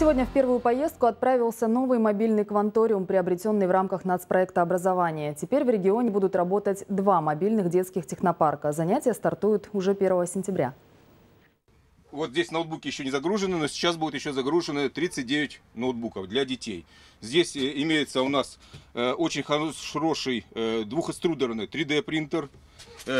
Сегодня в первую поездку отправился новый мобильный кванториум, приобретенный в рамках нацпроекта образования. Теперь в регионе будут работать два мобильных детских технопарка. Занятия стартуют уже 1 сентября. Вот здесь ноутбуки еще не загружены, но сейчас будут еще загружены 39 ноутбуков для детей. Здесь э, имеется у нас э, очень хороший э, двухэструдерный 3D принтер,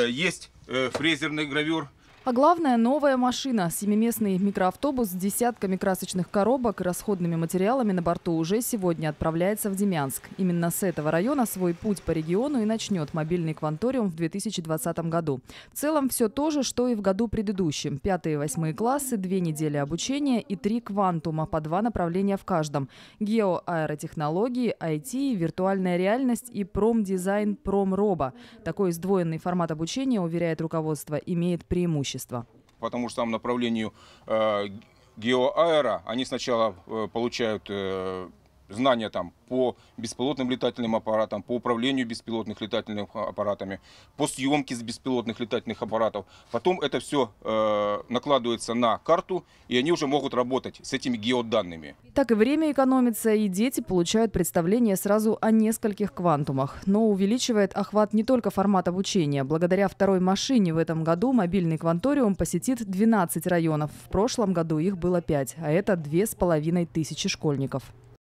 есть фрезерный гравер, а главное, новая машина. Семиместный микроавтобус с десятками красочных коробок и расходными материалами на борту уже сегодня отправляется в Демянск. Именно с этого района свой путь по региону и начнет мобильный кванториум в 2020 году. В целом все то же, что и в году предыдущем. Пятые и восьмые классы, две недели обучения и три квантума по два направления в каждом. Гео-аэротехнологии, IT, виртуальная реальность и промдизайн промроба. Такой сдвоенный формат обучения, уверяет руководство, имеет преимущество имущества. По тому же самому направлению э, геоаэро, они сначала э, получают э, знания там по беспилотным летательным аппаратам, по управлению беспилотных летательными а, аппаратами, по съемке с беспилотных летательных аппаратов. Потом это все э, накладывается на карту, и они уже могут работать с этими геоданными. Так и время экономится, и дети получают представление сразу о нескольких квантумах. Но увеличивает охват не только формат обучения. Благодаря второй машине в этом году мобильный кванториум посетит 12 районов. В прошлом году их было 5, а это 2500 тысячи школьников.